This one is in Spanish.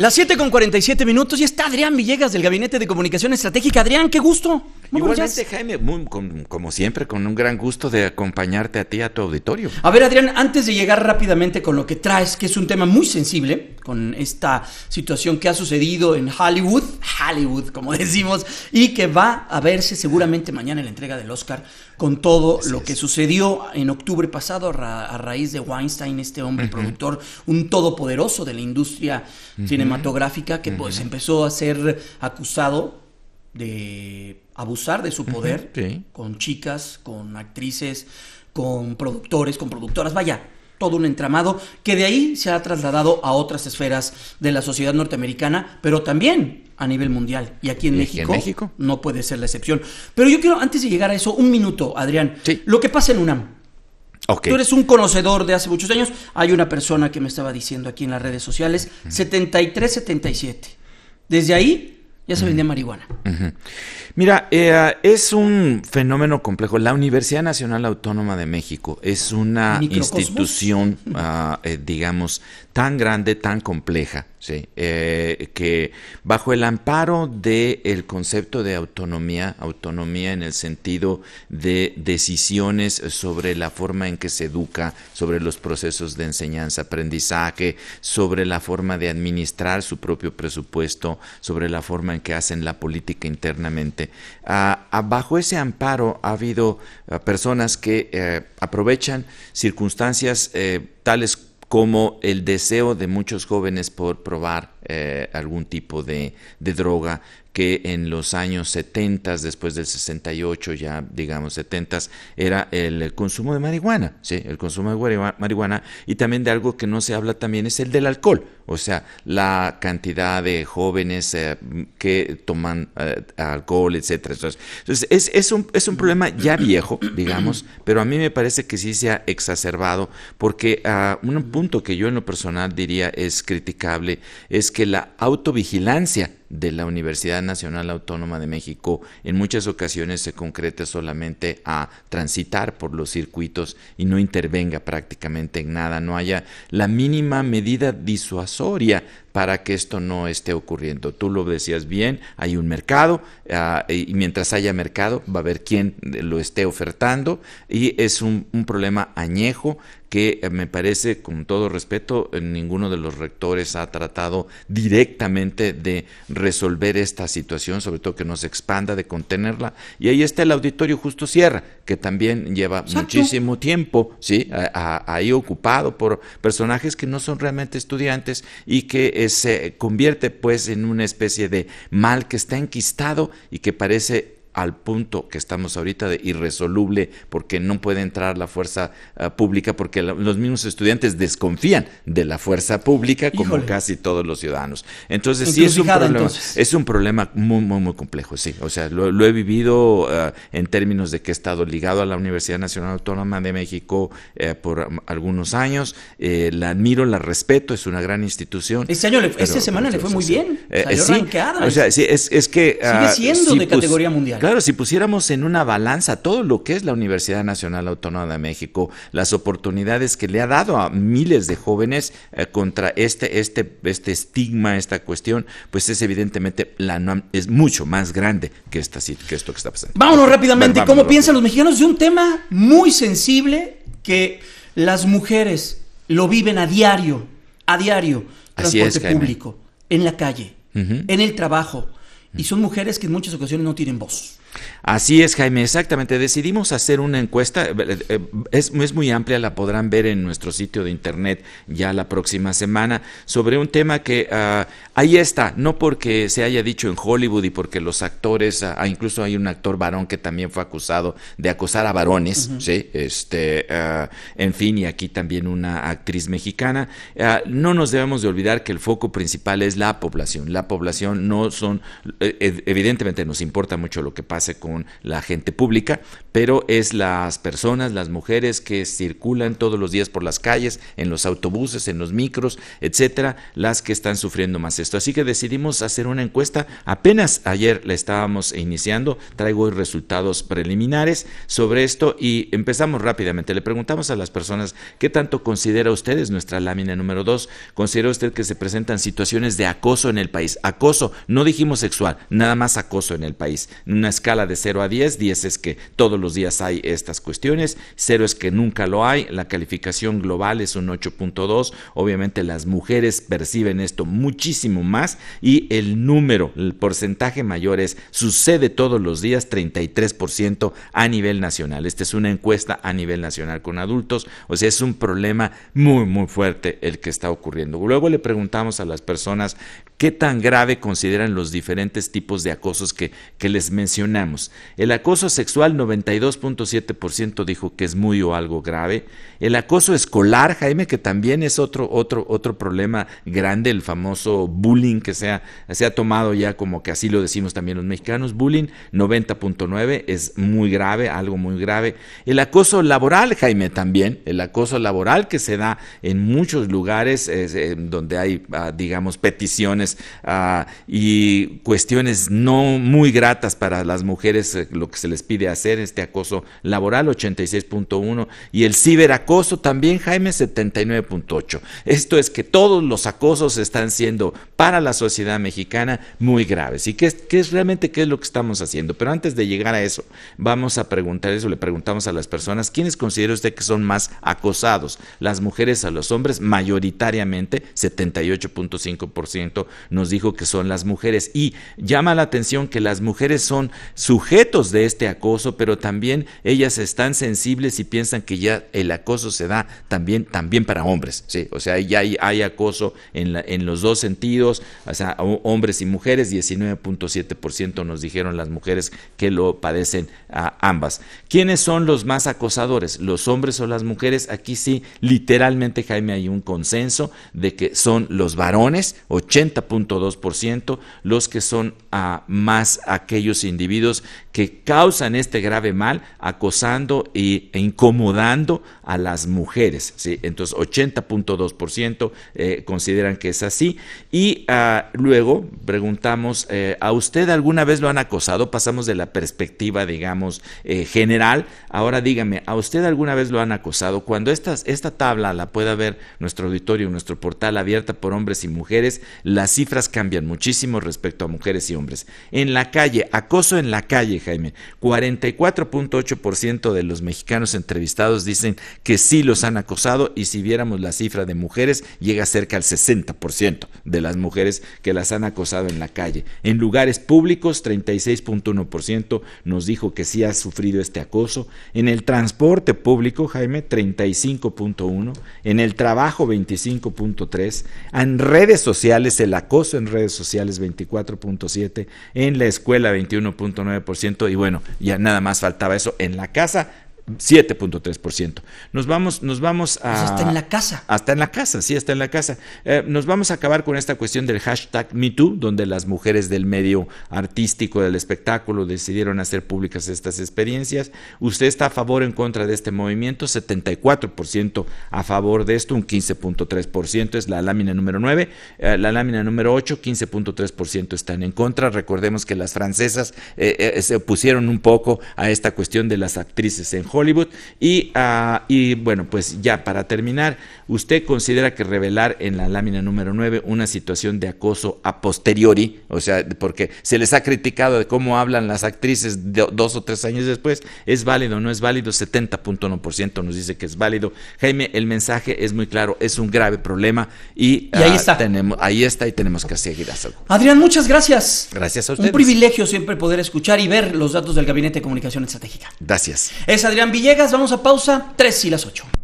Las 7 con 47 minutos y está Adrián Villegas del Gabinete de Comunicación Estratégica. Adrián, qué gusto. Muy pues Igualmente, Jaime, como siempre, con un gran gusto de acompañarte a ti, a tu auditorio. A ver, Adrián, antes de llegar rápidamente con lo que traes, que es un tema muy sensible, con esta situación que ha sucedido en Hollywood, Hollywood, como decimos, y que va a verse seguramente mañana en la entrega del Oscar, con todo lo que sucedió en octubre pasado a, raíz de Weinstein, este hombre productor, un todopoderoso de la industria cinematográfica, que pues empezó a ser acusado de abusar de su poder con chicas, con actrices, con productores, con productoras, vaya, todo un entramado que de ahí se ha trasladado a otras esferas de la sociedad norteamericana, pero también a nivel mundial. Y aquí en, México, no puede ser la excepción. Pero yo quiero, antes de llegar a eso, un minuto, Adrián, lo que pasa en UNAM. Tú eres un conocedor de hace muchos años. Hay una persona que me estaba diciendo aquí en las redes sociales, 73-77. Desde ahí ya se vendía marihuana. Mira, eh, es un fenómeno complejo. La Universidad Nacional Autónoma de México es una institución, ah, eh, digamos, tan grande, tan compleja, Sí, eh, que bajo el amparo del el concepto de autonomía, autonomía en el sentido de decisiones sobre la forma en que se educa, sobre los procesos de enseñanza, aprendizaje, sobre la forma de administrar su propio presupuesto, sobre la forma en que hacen la política internamente. bajo ese amparo ha habido eh, personas que eh, aprovechan circunstancias eh, tales como como el deseo de muchos jóvenes por probar eh, algún tipo de, droga que en los años 70, después del 68, ya digamos 70, era el consumo de marihuana, ¿sí? el consumo de marihuana y también de algo que no se habla también es el del alcohol, o sea, la cantidad de jóvenes eh, que toman eh, alcohol, etcétera. Entonces, es, es, un, es un problema ya viejo, digamos, pero a mí me parece que sí se ha exacerbado porque a ah, un punto que yo en lo personal diría es criticable es que que la autovigilancia de la Universidad Nacional Autónoma de México en muchas ocasiones se concreta solamente a transitar por los circuitos y no intervenga prácticamente en nada, no haya la mínima medida disuasoria para que esto no esté ocurriendo. Tú lo decías bien, hay un mercado ah, y mientras haya mercado va a haber quien lo esté ofertando y es un, un problema añejo que eh, me parece, con todo respeto, eh, ninguno de los rectores ha tratado directamente de resolver esta situación, sobre todo que no se expanda, de contenerla. Y ahí está el auditorio Justo Sierra, que también lleva muchísimo tiempo, ¿sí? ahí ocupado por personajes que no son realmente estudiantes y que eh, se convierte pues en una especie de mal que está enquistado y que parece al punto que estamos ahorita de irresoluble porque no puede entrar la fuerza eh, pública porque los mismos estudiantes desconfían de la fuerza pública como casi todos los ciudadanos. Entonces sí es un problema, muy muy muy complejo, sí. O sea, lo, he vivido eh, en términos de que he estado ligado a la Universidad Nacional Autónoma de México eh, por algunos años, la admiro, la respeto, es una gran institución. Este año, esta semana le fue muy bien, es, que sigue ah, siendo de pues, categoría mundial. Claro, si pusiéramos en una balanza todo lo que es la Universidad Nacional Autónoma de México, las oportunidades que le ha dado a miles de jóvenes eh, contra este, este, este estigma, esta cuestión, pues es evidentemente la es mucho más grande que, esta, que esto que está pasando. Vámonos rápidamente, ¿cómo piensan los mexicanos de un tema muy sensible que las mujeres lo viven a diario, a diario, transporte Así es, público, en la calle, en el trabajo, y son mujeres que en muchas ocasiones no tienen voz. Así es, Jaime, exactamente. Decidimos hacer una encuesta, eh, eh, es, muy amplia, la podrán ver en nuestro sitio de internet ya la próxima semana, sobre un tema que ah, ahí está, no porque se haya dicho en Hollywood y porque los actores, ah, ah, incluso hay un actor varón que también fue acusado de acosar a varones, ¿sí? Este, en fin, y aquí también una actriz mexicana. no nos debemos de olvidar que el foco principal es la población. La población no son, eh, evidentemente nos importa mucho lo que pasa con la gente pública, pero es las personas, las mujeres que circulan todos los días por las calles, en los autobuses, en los micros, etcétera, las que están sufriendo más esto. Así que decidimos hacer una encuesta. Apenas ayer la estábamos iniciando. Traigo resultados preliminares sobre esto y empezamos rápidamente. Le preguntamos a las personas qué tanto considera ustedes nuestra lámina número dos? ¿Considera usted que se presentan situaciones de acoso en el país? Acoso, no dijimos sexual, nada más acoso en el país. Una escala la de 0 a 10, 10 es que todos los días hay estas cuestiones, 0 es que nunca lo hay, la calificación global es un 8.2, obviamente las mujeres perciben esto muchísimo más y el número, el porcentaje mayor es, sucede todos los días 33% a nivel nacional. Esta es una encuesta a nivel nacional con adultos, o sea, es un problema muy, muy fuerte el que está ocurriendo. Luego le preguntamos a las personas qué tan grave consideran los diferentes tipos de acosos que, que les mencioné. El acoso sexual, 92.7% dijo que es muy o algo grave. El acoso escolar, Jaime, que también es otro, otro, otro problema grande, el famoso bullying que se ha, se ha tomado ya como que así lo decimos también los mexicanos. Bullying, 90.9, es muy grave, algo muy grave. El acoso laboral, Jaime, también. El acoso laboral que se da en muchos lugares eh, donde hay, ah, digamos, peticiones ah, y cuestiones no muy gratas para las mujeres mujeres eh, lo que se les pide hacer, este acoso laboral 86.1 y el ciberacoso también, Jaime 79.8. Esto es que todos los acosos están siendo para la sociedad mexicana muy graves. ¿Y qué es, qué es realmente qué es lo que estamos haciendo? Pero antes de llegar a eso, vamos a preguntar eso, le preguntamos a las personas, ¿quiénes considera usted que son más acosados? Las mujeres a los hombres, mayoritariamente 78.5% nos dijo que son las mujeres. Y llama la atención que las mujeres son sujetos de este acoso, pero también ellas están sensibles y piensan que ya el acoso se da también, también para hombres. ¿sí? O sea, ya hay, acoso en, en, los dos sentidos, o sea, hombres y mujeres, 19.7% nos dijeron las mujeres que lo padecen a ambas. ¿Quiénes son los más acosadores? ¿Los hombres o las mujeres? Aquí sí, literalmente, Jaime, hay un consenso de que son los varones, 80.2%, los que son a más aquellos individuos que causan este grave mal acosando e incomodando a las mujeres. ¿sí? Entonces 80.2% eh, consideran que es así. Y ah, luego preguntamos, eh, ¿a usted alguna vez lo han acosado? Pasamos de la perspectiva, digamos, eh, general. Ahora dígame, ¿a usted alguna vez lo han acosado? Cuando esta tabla la pueda ver nuestro auditorio, nuestro portal abierta por hombres y mujeres, las cifras cambian muchísimo respecto a mujeres y hombres. En la calle, acoso en la calle, Jaime. 44.8% de los mexicanos entrevistados dicen que sí los han acosado y si viéramos la cifra de mujeres, llega cerca al 60% de las mujeres que las han acosado en la calle. En lugares públicos, 36.1% nos dijo que sí ha sufrido este acoso. En el transporte público, Jaime, 35.1%. En el trabajo, 25.3%. En redes sociales, el acoso en redes sociales, 24.7%. En la escuela, 21. 9% Y bueno, ya nada más faltaba eso en la casa 7.3%. Nos vamos, nos vamos a... hasta en la casa. Hasta en la casa, sí, hasta en la casa. Eh, nos vamos a acabar con esta cuestión del hashtag MeToo, donde las mujeres del medio artístico, del espectáculo, decidieron hacer públicas estas experiencias. Usted está a favor o en contra de este movimiento, 74% a favor de esto, un 15.3% es la lámina número 9, eh, la lámina número 8, 15.3% están en contra. Recordemos que las francesas eh, se opusieron un poco a esta cuestión de las actrices en Hollywood Hollywood. Ah, y, bueno, pues ya para terminar, ¿usted considera que revelar en la lámina número 9 una situación de acoso a posteriori? O sea, porque se les ha criticado de cómo hablan las actrices dos o tres años después. ¿Es válido o no es válido? 70.1% nos dice que es válido. Jaime, el mensaje es muy claro, es un grave problema y, ahí, ah, está. ahí está y tenemos que seguir a Adrián, muchas gracias. Gracias a usted Un privilegio siempre poder escuchar y ver los datos del Gabinete de Comunicación Estratégica. Gracias. Es Adrián Villegas, vamos a pausa, 3 y las 8.